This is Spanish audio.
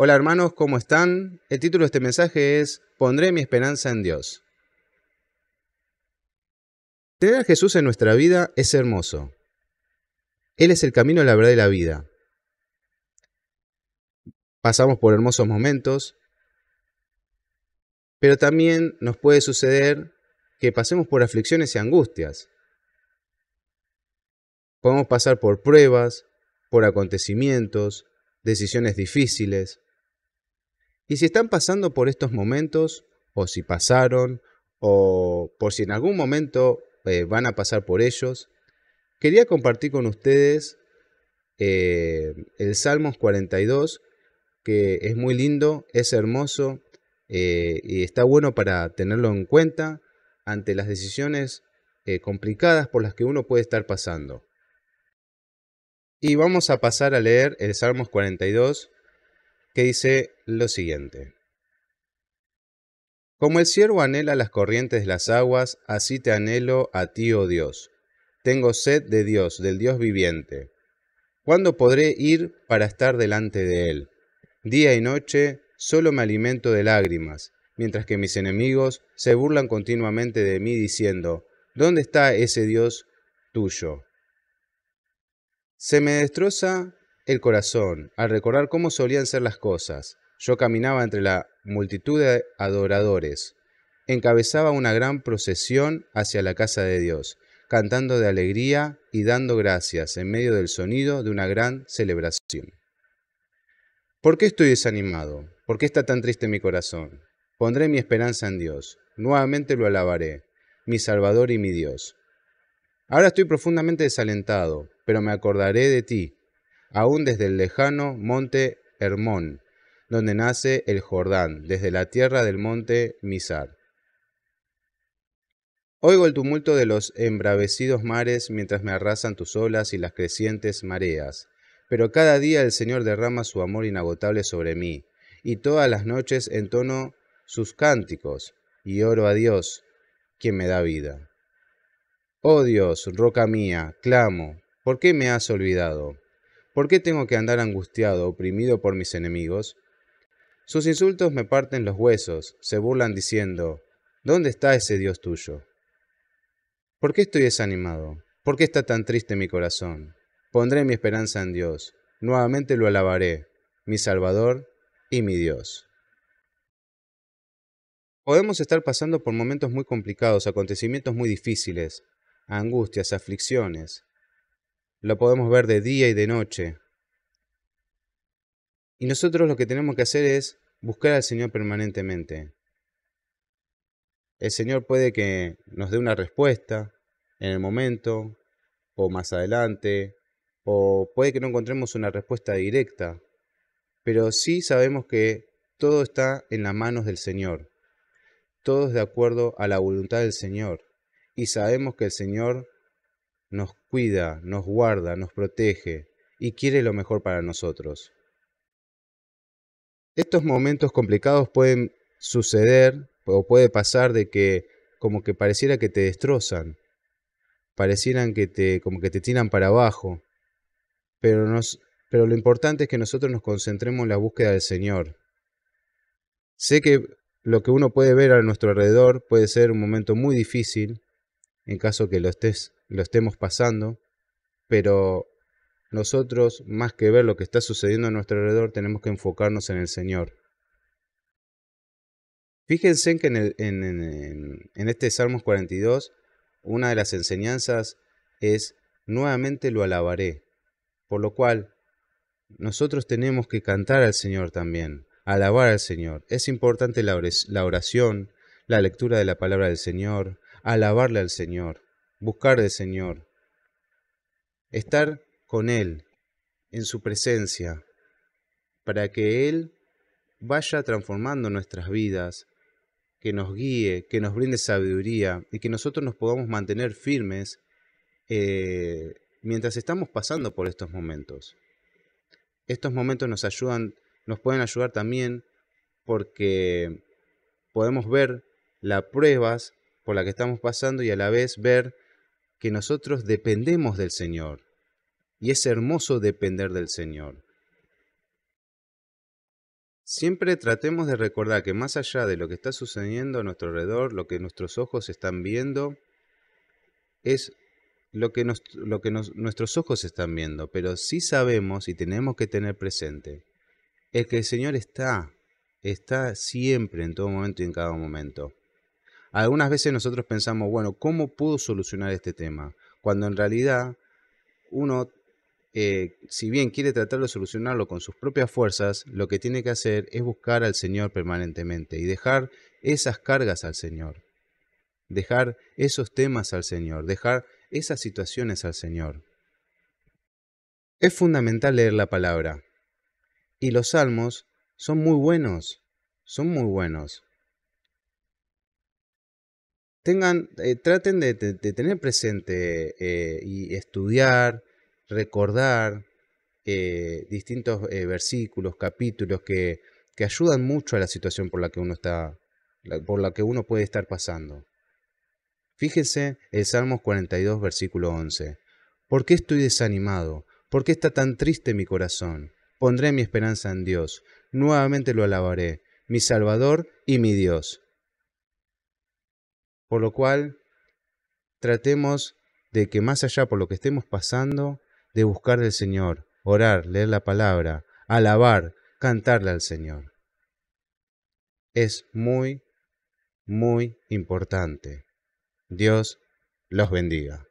Hola hermanos, ¿cómo están? El título de este mensaje es Pondré mi esperanza en Dios. Tener a Jesús en nuestra vida es hermoso. Él es el camino, la verdad y la vida. Pasamos por hermosos momentos, pero también nos puede suceder que pasemos por aflicciones y angustias. Podemos pasar por pruebas, por acontecimientos, decisiones difíciles, y si están pasando por estos momentos, o si pasaron, o por si en algún momento eh, van a pasar por ellos, quería compartir con ustedes eh, el Salmos 42, que es muy lindo, es hermoso eh, y está bueno para tenerlo en cuenta ante las decisiones complicadas por las que uno puede estar pasando. Y vamos a pasar a leer el Salmos 42 que dice lo siguiente. Como el siervo anhela las corrientes de las aguas, así te anhelo a ti, oh Dios. Tengo sed de Dios, del Dios viviente. ¿Cuándo podré ir para estar delante de Él? Día y noche solo me alimento de lágrimas, mientras que mis enemigos se burlan continuamente de mí diciendo, ¿dónde está ese Dios tuyo? Se me destroza el corazón al recordar cómo solían ser las cosas. Yo caminaba entre la multitud de adoradores. Encabezaba una gran procesión hacia la casa de Dios, cantando de alegría y dando gracias en medio del sonido de una gran celebración. ¿Por qué estoy desanimado? ¿Por qué está tan triste mi corazón? Pondré mi esperanza en Dios. Nuevamente lo alabaré, mi Salvador y mi Dios. Ahora estoy profundamente desalentado, pero me acordaré de ti aún desde el lejano monte Hermón, donde nace el Jordán, desde la tierra del monte Misar. Oigo el tumulto de los embravecidos mares mientras me arrasan tus olas y las crecientes mareas, pero cada día el Señor derrama su amor inagotable sobre mí, y todas las noches entono sus cánticos, y oro a Dios, quien me da vida. Oh Dios, roca mía, clamo, ¿por qué me has olvidado? ¿Por qué tengo que andar angustiado, oprimido por mis enemigos? Sus insultos me parten los huesos, se burlan diciendo, ¿Dónde está ese Dios tuyo? ¿Por qué estoy desanimado? ¿Por qué está tan triste mi corazón? Pondré mi esperanza en Dios, nuevamente lo alabaré, mi Salvador y mi Dios. Podemos estar pasando por momentos muy complicados, acontecimientos muy difíciles, angustias, aflicciones, lo podemos ver de día y de noche. Y nosotros lo que tenemos que hacer es buscar al Señor permanentemente. El Señor puede que nos dé una respuesta en el momento o más adelante, o puede que no encontremos una respuesta directa, pero sí sabemos que todo está en las manos del Señor, todo es de acuerdo a la voluntad del Señor, y sabemos que el Señor nos cuida, nos guarda, nos protege y quiere lo mejor para nosotros. Estos momentos complicados pueden suceder o puede pasar de que como que pareciera que te destrozan, parecieran que te como que te tiran para abajo, pero nos pero lo importante es que nosotros nos concentremos en la búsqueda del Señor. Sé que lo que uno puede ver a nuestro alrededor puede ser un momento muy difícil en caso que lo estés lo estemos pasando, pero nosotros, más que ver lo que está sucediendo a nuestro alrededor, tenemos que enfocarnos en el Señor. Fíjense que en, en este Salmos 42, una de las enseñanzas es, nuevamente lo alabaré, por lo cual nosotros tenemos que cantar al Señor también, alabar al Señor. Es importante la oración, la lectura de la palabra del Señor, alabarle al Señor buscar de Señor, estar con Él, en su presencia, para que Él vaya transformando nuestras vidas, que nos guíe, que nos brinde sabiduría y que nosotros nos podamos mantener firmes eh, mientras estamos pasando por estos momentos. Estos momentos nos ayudan, nos pueden ayudar también porque podemos ver las pruebas por las que estamos pasando y a la vez ver que nosotros dependemos del Señor. Y es hermoso depender del Señor. Siempre tratemos de recordar que más allá de lo que está sucediendo a nuestro alrededor, lo que nuestros ojos están viendo, es lo que, que nuestros ojos están viendo, pero sí sabemos y tenemos que tener presente el que el Señor está, está siempre en todo momento y en cada momento. Algunas veces nosotros pensamos, bueno, ¿cómo puedo solucionar este tema? Cuando en realidad uno, eh, si bien quiere tratar de solucionarlo con sus propias fuerzas, lo que tiene que hacer es buscar al Señor permanentemente y dejar esas cargas al Señor, dejar esos temas al Señor, dejar esas situaciones al Señor. Es fundamental leer la palabra. Y los salmos son muy buenos, son muy buenos. Eh, traten de, tener presente eh, y estudiar, recordar eh, distintos versículos, capítulos que, que, ayudan mucho a la situación por la que uno está, por la que uno puede estar pasando. Fíjense el Salmos 42, versículo 11. ¿Por qué estoy desanimado? ¿Por qué está tan triste mi corazón? Pondré mi esperanza en Dios. Nuevamente lo alabaré, mi Salvador y mi Dios. Por lo cual, tratemos de que más allá por lo que estemos pasando, de buscar al Señor, orar, leer la palabra, alabar, cantarle al Señor. Es muy, muy importante. Dios los bendiga.